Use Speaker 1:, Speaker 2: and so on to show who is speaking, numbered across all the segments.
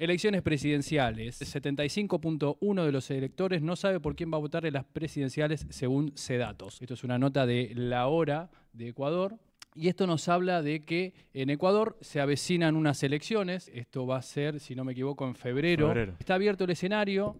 Speaker 1: Elecciones presidenciales. 75.1 de los electores no sabe por quién va a votar en las presidenciales según Cedatos. Esto es una nota de La Hora de Ecuador. Y esto nos habla de que en Ecuador se avecinan unas elecciones. Esto va a ser, si no me equivoco, en febrero. febrero. Está abierto el escenario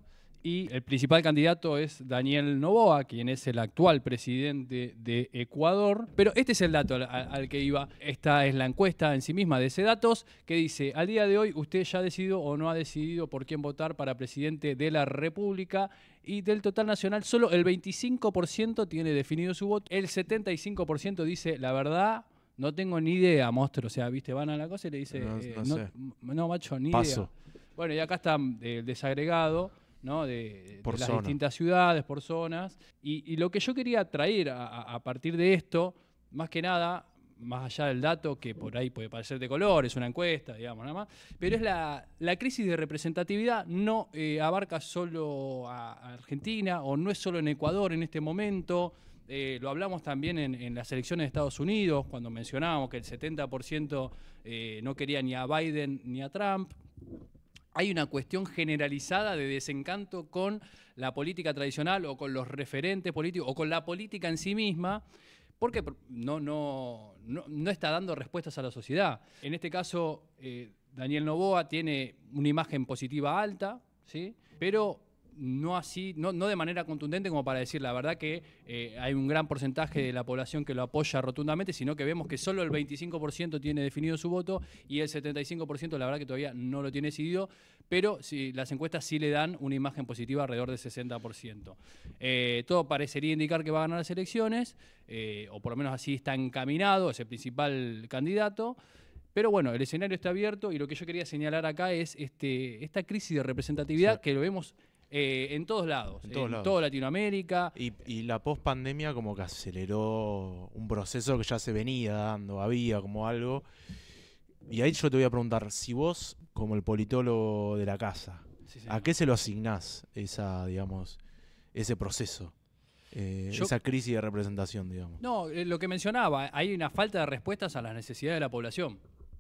Speaker 1: y el principal candidato es Daniel Novoa, quien es el actual presidente de Ecuador. Pero este es el dato al, que iba. Esta es la encuesta en sí misma de ese datos que dice, al día de hoy usted ya ha decidido o no ha decidido por quién votar para presidente de la República. Y del total nacional, solo el 25% tiene definido su voto. El 75% dice, la verdad, no tengo ni idea, monstruo. O sea, viste, van a la cosa y le dice, no, eh, macho, ni idea. Bueno, y acá está eh, el desagregado de, las distintas ciudades, por zonas. Y, lo que yo quería traer a, partir de esto, más que nada, más allá del dato, que por ahí puede parecer de color, es una encuesta, digamos, nada más, pero es la, crisis de representatividad no eh, abarca solo a, Argentina o no es solo en Ecuador en este momento. Eh, lo hablamos también en, las elecciones de Estados Unidos, cuando mencionábamos que el 70% eh, no quería ni a Biden ni a Trump, hay una cuestión generalizada de desencanto con la política tradicional o con los referentes políticos o con la política en sí misma, porque no, no, no, está dando respuestas a la sociedad. En este caso, eh, Daniel Novoa tiene una imagen positiva alta, ¿sí? pero no así, no, de manera contundente como para decir la verdad que eh, hay un gran porcentaje de la población que lo apoya rotundamente, sino que vemos que solo el 25% tiene definido su voto y el 75% la verdad que todavía no lo tiene decidido, pero si las encuestas sí le dan una imagen positiva alrededor del 60%. Eh, todo parecería indicar que va a ganar las elecciones, eh, o por lo menos así está encaminado, es el principal candidato. Pero bueno, el escenario está abierto y lo que yo quería señalar acá es este, esta crisis de representatividad que lo vemos eh, en todos lados, en, toda
Speaker 2: Latinoamérica. Y, y la pandemia como que aceleró un proceso que ya se venía dando, había como algo. Y ahí yo te voy a preguntar, si vos, como el politólogo de la casa, ¿a qué se lo asignás esa, digamos, ese proceso? Eh, esa crisis de representación, digamos.
Speaker 1: No, eh, lo que mencionaba, hay una falta de respuestas a las necesidades de la población.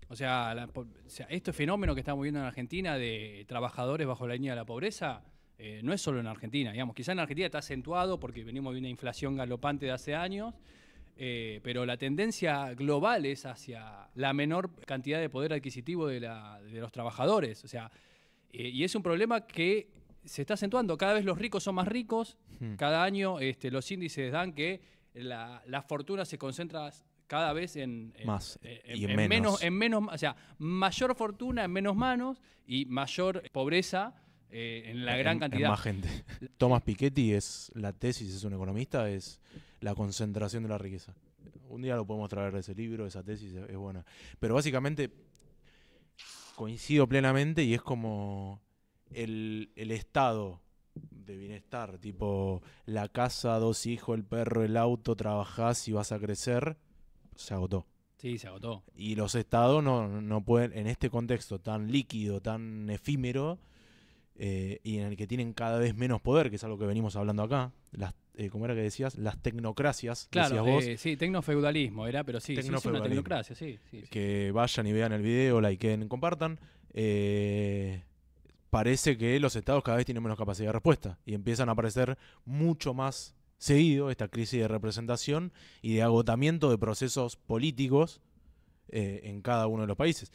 Speaker 1: O sea, o sea este fenómeno que estamos viendo en Argentina de trabajadores bajo la línea de la pobreza, eh, no es solo en Argentina, digamos, quizá en Argentina está acentuado porque venimos de una inflación galopante de hace años, eh, pero la tendencia global es hacia la menor cantidad de poder adquisitivo de, los trabajadores. O sea, eh, y es un problema que se está acentuando. Cada vez los ricos son más ricos, hmm. cada año este, los índices dan que la, fortuna se concentra cada vez en, más y menos. en menos o sea mayor fortuna en menos manos y mayor pobreza eh, en la eh, gran cantidad. más gente.
Speaker 2: Thomas Piketty es la tesis, es un economista, es la concentración de la riqueza. Un día lo podemos traer de ese libro, esa tesis es, buena. Pero básicamente coincido plenamente y es como el, estado de bienestar, tipo la casa, dos hijos, el perro, el auto, trabajás y vas a crecer, se agotó. Sí, se agotó. Y los estados no pueden, en este contexto tan líquido, tan efímero, eh, y en el que tienen cada vez menos poder, que es algo que venimos hablando acá. Eh, como era que decías? Las tecnocracias. Claro, decías eh,
Speaker 1: sí, tecnofeudalismo era, pero sí, sí tecnocracia, sí, sí,
Speaker 2: Que vayan y vean el video, likeen, compartan. parece que los estados cada vez tienen menos capacidad de respuesta y empiezan a aparecer mucho más seguido esta crisis de representación y de agotamiento de procesos políticos en cada uno de los países.